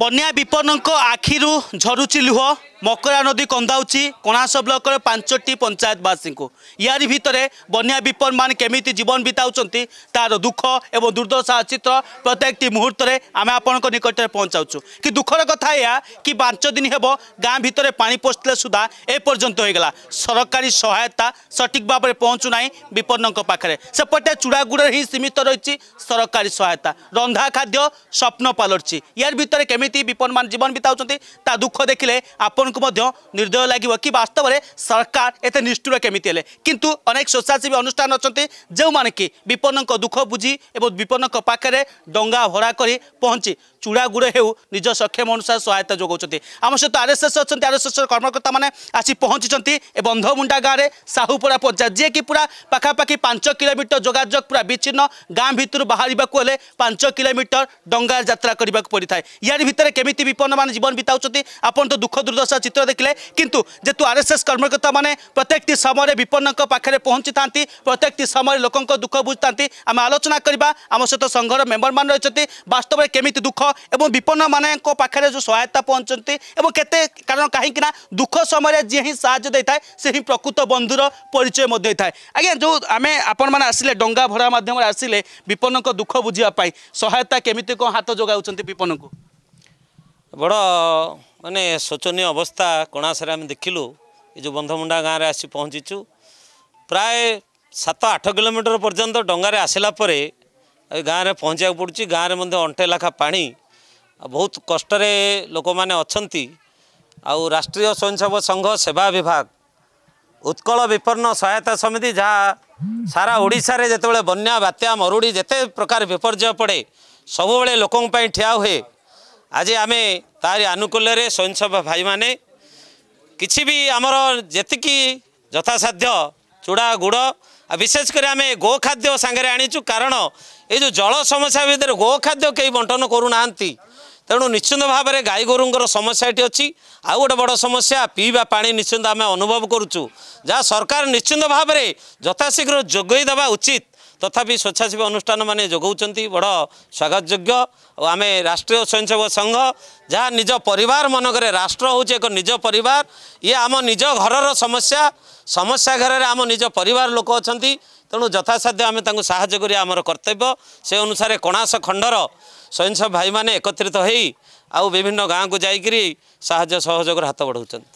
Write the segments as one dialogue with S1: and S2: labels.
S1: ବନ୍ୟା ବିପନ୍ନଙ୍କ ଆଖିରୁ ଝରୁଛି ଲୁହ মকরা নদী কন্দাউছি কণাস ব্লকর পাঁচটি পঞ্চায়েত পঞ্চায়েতবাসী ইয়ারি ভিতরে বন্যা বিপদ মানে কমিটি জীবন বিতাউছেন তার দুঃখ এবং দুর্দশা চিত্র প্রত্যেকটি মুহূর্তে আমি আপনার নিকটে পৌঁছাউছু কি দুঃখর কথা এ কি পাঁচ দিন হব গাঁ ভিতরে পা পশলে সুদ্ধা এ পর্যন্ত হয়ে গেল সরকারি সহায়তা সঠিক ভাবে পৌঁছু না বিপন্ন পাখে সেপটে চূড়াগুড়ে হি সীমিত রয়েছে সরকারি সহায়তা রন্ধা খাদ্য স্বপ্ন পালটছি ইয়ার ভিতরে কমিটি বিপদ মানে জীবন বিতাউছেন তা দুঃখ দেখলে আপন ଆପଣଙ୍କୁ ମଧ୍ୟ ନିର୍ଦ୍ଦୟ ଲାଗିବ କି ବାସ୍ତବରେ ସରକାର ଏତେ ନିଷ୍ଠୁର କେମିତି ହେଲେ କିନ୍ତୁ ଅନେକ ସ୍ୱେଚ୍ଛାସେବୀ ଅନୁଷ୍ଠାନ ଅଛନ୍ତି ଯେଉଁମାନେ କି ବିପନ୍ନଙ୍କ ଦୁଃଖ ବୁଝି ଏବଂ ବିପନ୍ନଙ୍କ ପାଖରେ ଡଙ୍ଗା ଭଡ଼ା କରି ପହଞ୍ଚି ଚୁଡ଼ା ଗୁଡ଼ ହେଉ ନିଜ ସକ୍ଷମ ଅନୁସାରେ ସହାୟତା ଯୋଗାଉଛନ୍ତି ଆମ ସହିତ ଆର୍ଏସ୍ଏସ୍ ଅଛନ୍ତି ଆର୍ଏସ୍ଏସ୍ର କର୍ମକର୍ତ୍ତାମାନେ ଆସି ପହଞ୍ଚିଛନ୍ତି ଏ ବନ୍ଧମୁଣ୍ଡା ଗାଁରେ ସାହୁପଡ଼ା ପଞ୍ଚାୟତ ଯିଏକି ପୁରା ପାଖାପାଖି ପାଞ୍ଚ କିଲୋମିଟର ଯୋଗାଯୋଗ ପୁରା ବିଚ୍ଛିନ୍ନ ଗାଁ ଭିତରୁ ବାହାରିବାକୁ ହେଲେ ପାଞ୍ଚ କିଲୋମିଟର ଡଙ୍ଗା ଯାତ୍ରା କରିବାକୁ ପଡ଼ିଥାଏ ইয়ার ଭିତରେ କେମିତି বিপন্ন মানে জীবন বিতাউছেন আপনার ଦୁଃଖ দুঃখ তা চিত্র দেখলে কিন্তু যেহেতু আরএসএস কর্মকর্তা মানে প্রত্যেকটি সময় বিপন্ন পাখে পৌঁছি থাকে প্রত্যেকটি সময় লোক দুঃখ বুঝি থাকে আমি আলোচনা করা আমার সহ সংঘর মেম্বর মানে রয়েছেন বাস্তবে কেমিতি দুঃখ এবং বিপন্ন মানে পাখে যে সহায়তা পৌঁছতে এবং কেতে কারণ কাহিঁকি না দুঃখ সময় যে হি সাহায্য দিয়ে সে হি প্রকৃত বন্ধুর পরিচয় মধ্যে থাকে আজ্ঞা যে আমি আপন মানে আসলে ডঙ্গা ভরা মাধ্যমে আসলে বিপন্ন দুঃখ বুঝা সহায়তা কেমিতি কম হাত যোগাউছেন বিপন্নকু
S2: ବଡ଼ ମାନେ ଶୋଚନୀୟ ଅବସ୍ଥା କଣାସରେ ଆମେ ଦେଖିଲୁ ଏ ଯେଉଁ ବନ୍ଧମୁଣ୍ଡା ଗାଁରେ ଆସି ପହଞ୍ଚିଛୁ ପ୍ରାୟ ସାତ ଆଠ କିଲୋମିଟର ପର୍ଯ୍ୟନ୍ତ ଡଙ୍ଗାରେ ଆସିଲା ପରେ ଏ ଗାଁରେ ପହଞ୍ଚିବାକୁ ପଡ଼ୁଛି ଗାଁରେ ମଧ୍ୟ ଅଣ୍ଟେ ଲେଖା ପାଣି ବହୁତ କଷ୍ଟରେ ଲୋକମାନେ ଅଛନ୍ତି ଆଉ ରାଷ୍ଟ୍ରୀୟ ସ୍ୱୟଂସେବକ ସଂଘ ସେବା ବିଭାଗ ଉତ୍କଳ ବିପନ୍ନ ସହାୟତା ସମିତି ଯାହା ସାରା ଓଡ଼ିଶାରେ ଯେତେବେଳେ ବନ୍ୟା ବାତ୍ୟା ମରୁଡ଼ି ଯେତେ ପ୍ରକାର ବିପର୍ଯ୍ୟୟ ପଡ଼େ ସବୁବେଳେ ଲୋକଙ୍କ ପାଇଁ ଠିଆ ହୁଏ ଆଜି ଆମେ ତାରି ଆନୁକୂଲ୍ୟରେ ସ୍ୱୟଂସେବ ଭାଇମାନେ କିଛି ବି ଆମର ଯେତିକି ଯଥାସାଧ୍ୟ ଚୁଡ଼ା ଗୁଡ଼ ଆଉ ବିଶେଷ କରି ଆମେ ଗୋ ଖାଦ୍ୟ ସାଙ୍ଗରେ ଆଣିଛୁ କାରଣ ଏ ଯେଉଁ ଜଳ ସମସ୍ୟା ଭିତରେ ଗୋ ଖାଦ୍ୟ କେହି ବଣ୍ଟନ କରୁନାହାନ୍ତି ତେଣୁ ନିଶ୍ଚିନ୍ତ ଭାବରେ ଗାଈ ଗୋରୁଙ୍କର ସମସ୍ୟା ଏଠି ଅଛି ଆଉ ଗୋଟେ ବଡ଼ ସମସ୍ୟା ପିଇବା ପାଣି ନିଶ୍ଚିନ୍ତ ଆମେ ଅନୁଭବ କରୁଛୁ ଯାହା ସରକାର ନିଶ୍ଚିନ୍ତ ଭାବରେ ଯଥାଶୀଘ୍ର ଯୋଗାଇ ଦେବା ଉଚିତ ତଥାପି ସ୍ୱେଚ୍ଛାସେବୀ ଅନୁଷ୍ଠାନମାନେ ଯୋଗାଉଛନ୍ତି ବଡ଼ ସ୍ୱାଗତଯୋଗ୍ୟ ଆଉ ଆମେ ରାଷ୍ଟ୍ରୀୟ ସ୍ୱୟଂସେବକ ସଂଘ ଯାହା ନିଜ ପରିବାର ମନକରେ ରାଷ୍ଟ୍ର ହେଉଛି ଏକ ନିଜ ପରିବାର ଇଏ ଆମ ନିଜ ଘରର ସମସ୍ୟା ସମସ୍ୟା ଘରରେ ଆମ ନିଜ ପରିବାର ଲୋକ ଅଛନ୍ତି ତେଣୁ ଯଥାସାଧ୍ୟ ଆମେ ତାଙ୍କୁ ସାହାଯ୍ୟ କରିବା ଆମର କର୍ତ୍ତବ୍ୟ ସେ ଅନୁସାରେ କଣାସ ଖଣ୍ଡର ସ୍ୱୟଂସେବ ଭାଇମାନେ ଏକତ୍ରିତ ହୋଇ ଆଉ ବିଭିନ୍ନ ଗାଁକୁ ଯାଇକରି ସାହାଯ୍ୟ ସହଯୋଗର ହାତ ବଢ଼ାଉଛନ୍ତି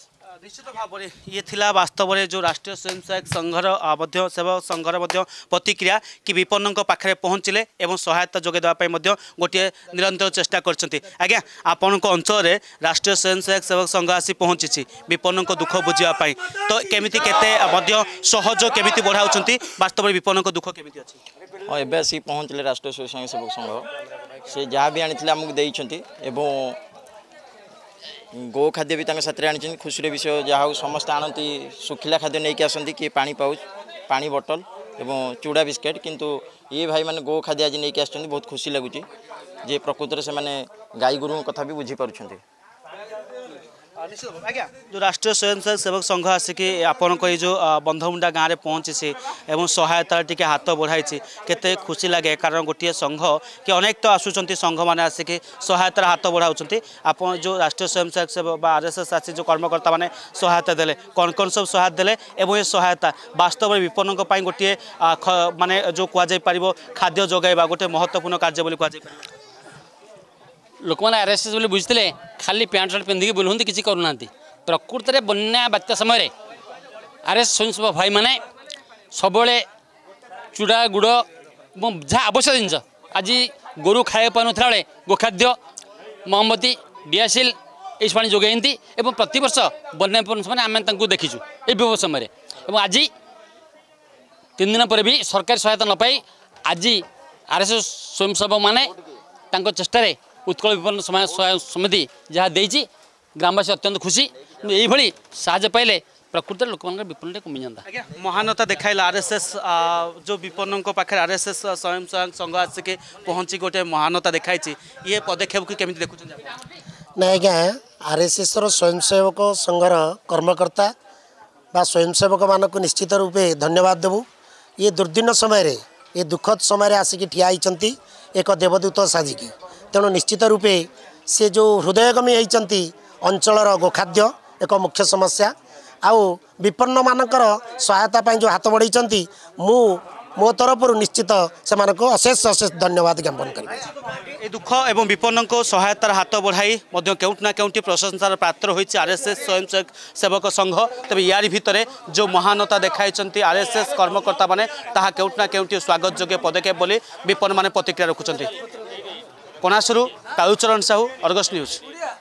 S2: ନିଶ୍ଚିତ
S1: ଭାବରେ ଇଏ ଥିଲା ବାସ୍ତବରେ ଯେଉଁ ରାଷ୍ଟ୍ରୀୟ ସ୍ୱୟଂସହାୟକ ସଂଘର ମଧ୍ୟ ସେବା ସଂଘର ମଧ୍ୟ ପ୍ରତିକ୍ରିୟା କି ବିପନ୍ନଙ୍କ ପାଖରେ ପହଞ୍ଚିଲେ ଏବଂ ସହାୟତା ଯୋଗାଇ ଦେବା ପାଇଁ ମଧ୍ୟ ଗୋଟିଏ ନିରନ୍ତର ଚେଷ୍ଟା କରିଛନ୍ତି ଆଜ୍ଞା ଆପଣଙ୍କ ଅଞ୍ଚଳରେ ରାଷ୍ଟ୍ରୀୟ ସ୍ୱୟଂସହାୟକ ସେବକ ସଂଘ ଆସି ପହଞ୍ଚିଛି ବିପନ୍ନଙ୍କ ଦୁଃଖ ବୁଝିବା ପାଇଁ ତ କେମିତି କେତେ ମଧ୍ୟ ସହଜ କେମିତି ବଢ଼ାଉଛନ୍ତି ବାସ୍ତବରେ ବିପନ୍ନଙ୍କ ଦୁଃଖ କେମିତି ଅଛି
S2: ହଁ ଏବେ ଆସିକି ପହଞ୍ଚିଲେ ରାଷ୍ଟ୍ରୀୟ ସ୍ୱୟଂସହାୟକ ସେବକ ସଂଘ ସେ ଯାହା ବି ଆଣିଥିଲେ ଆମକୁ ଦେଇଛନ୍ତି ଏବଂ गो खाद्य भी साथ आनी खुशी विषय जहाँ हूँ समस्त आणती शुखिला खाद्य नहीं कि आसती किए पा पाउच पा बटल एवं चूड़ा बिस्किट किंतु ये भाई मैंने गो खाद्य आज नहीं आस बहुत खुशी लगुच प्रकृत से मैंने गाई गोर कथ भी बुझीप ନିଶ୍ଚିତ ଆଜ୍ଞା ଯେଉଁ ରାଷ୍ଟ୍ରୀୟ ସ୍ୱୟଂସହାୟକ ସେବକ ସଂଘ ଆସିକି
S1: ଆପଣଙ୍କ ଏଇ ଯେଉଁ ବନ୍ଧମୁଣ୍ଡା ଗାଁରେ ପହଞ୍ଚିଛି ଏବଂ ସହାୟତା ଟିକେ ହାତ ବଢ଼ାଇଛି କେତେ ଖୁସି ଲାଗେ କାରଣ ଗୋଟିଏ ସଂଘ କି ଅନେକ ତ ଆସୁଛନ୍ତି ସଂଘମାନେ ଆସିକି ସହାୟତାର ହାତ ବଢ଼ାଉଛନ୍ତି ଆପଣ ଯେଉଁ ରାଷ୍ଟ୍ରୀୟ ସ୍ୱୟଂସହାୟକ ସେବକ ବା ଆର୍ ଏସ୍ ଏସ୍ ଆସି ଯେଉଁ କର୍ମକର୍ତ୍ତାମାନେ ସହାୟତା ଦେଲେ କ'ଣ କ'ଣ ସବୁ ସହାୟତା ଦେଲେ ଏବଂ ଏ ସହାୟତା ବାସ୍ତବରେ ବିପନ୍ନଙ୍କ ପାଇଁ ଗୋଟିଏ ମାନେ ଯେଉଁ କୁହାଯାଇପାରିବ
S3: ଖାଦ୍ୟ ଯୋଗାଇବା ଗୋଟିଏ ମହତ୍ତ୍ୱପୂର୍ଣ୍ଣ କାର୍ଯ୍ୟ ବୋଲି କୁହାଯାଇପାରିବ लोक खाली बो बुझिसे खालि प्याट स्याट करूना बुल प्रकृतिले बन्या बात्या समयले स्वयं स्वयंसेवक भाइ माने सबैले चुडा गुड जहाँ आवश्यक जिनिस आज गोरु खाइ पाउनु गोखाद्य मोमती डिआसेल एग प्रती वर्ष बन्या आमे देखिछु ए समय आज तीन दिन पर वि सरकारी सहायता नपाई आज आरएसए स्वयंसेवक म चेष्टा ଉତ୍କଳ ବିପନ୍ନ ସମାଜ ସହାୟ ସମିତି ଯାହା ଦେଇଛି ଗ୍ରାମବାସୀ ଅତ୍ୟନ୍ତ ଖୁସି କିନ୍ତୁ ଏଇଭଳି ସାହାଯ୍ୟ ପାଇଲେ ପ୍ରକୃତରେ ଲୋକମାନଙ୍କର ବିପନ୍ନଟା କମିଯାନ୍ତା ଆଜ୍ଞା ମହାନତା ଦେଖାଇଲା ଆର୍ଏସ୍ଏସ୍ ଯେଉଁ ବିପନ୍ନଙ୍କ ପାଖରେ ଆର୍ଏସ୍ଏସ୍
S1: ସ୍ୱୟଂ ସହାୟକ ସଂଘ ଆସିକି ପହଞ୍ଚି ଗୋଟିଏ ମହାନତା ଦେଖାଇଛି ଇଏ ପଦକ୍ଷେପକୁ କେମିତି ଦେଖୁଛନ୍ତି
S2: ନା ଆଜ୍ଞା ଆର୍ଏସ୍ଏସ୍ର ସ୍ୱୟଂସେବକ ସଂଘର କର୍ମକର୍ତ୍ତା ବା ସ୍ୱୟଂସେବକମାନଙ୍କୁ ନିଶ୍ଚିତ ରୂପେ ଧନ୍ୟବାଦ ଦେବୁ ଇଏ ଦୁର୍ଦ୍ଦିନ ସମୟରେ ଏ ଦୁଃଖଦ ସମୟରେ ଆସିକି ଠିଆ ହୋଇଛନ୍ତି ଏକ ଦେବଦୂତ ସାଜିକି ତେଣୁ ନିଶ୍ଚିତ ରୂପେ ସେ ଯେଉଁ ହୃଦୟଗମୀ ହୋଇଛନ୍ତି ଅଞ୍ଚଳର ଗୋଖାଦ୍ୟ ଏକ ମୁଖ୍ୟ ସମସ୍ୟା ଆଉ ବିପନ୍ନମାନଙ୍କର ସହାୟତା ପାଇଁ ଯେଉଁ ହାତ ବଢ଼େଇଛନ୍ତି ମୁଁ ମୋ ତରଫରୁ ନିଶ୍ଚିତ ସେମାନଙ୍କୁ ଅଶେଷ ଅଶେଷ ଧନ୍ୟବାଦ ଜ୍ଞାପନ କରିବି
S1: ଏ ଦୁଃଖ ଏବଂ ବିପନ୍ନଙ୍କ ସହାୟତାର ହାତ ବଢ଼ାଇ ମଧ୍ୟ କେଉଁଠି ନା କେଉଁଠି ପ୍ରଶଂସାର ପାତ୍ର ହୋଇଛି ଆର୍ଏସ୍ଏସ୍ ସ୍ୱୟଂସେବକ ସେବକ ସଂଘ ତେବେ ୟାରି ଭିତରେ ଯେଉଁ ମହାନତା ଦେଖାଇଛନ୍ତି ଆର୍ଏସ୍ଏସ୍ କର୍ମକର୍ତ୍ତାମାନେ ତାହା କେଉଁଠି ନା କେଉଁଠି ସ୍ୱାଗତ ଯୋଗ୍ୟ ପଦକ୍ଷେପ ବୋଲି ବିପନ୍ନମାନେ ପ୍ରତିକ୍ରିୟା ରଖୁଛନ୍ତି ପଣାସରୁ କାଳୁଚରଣ ସାହୁ ଅର୍ଗସ ନ୍ୟୁଜ୍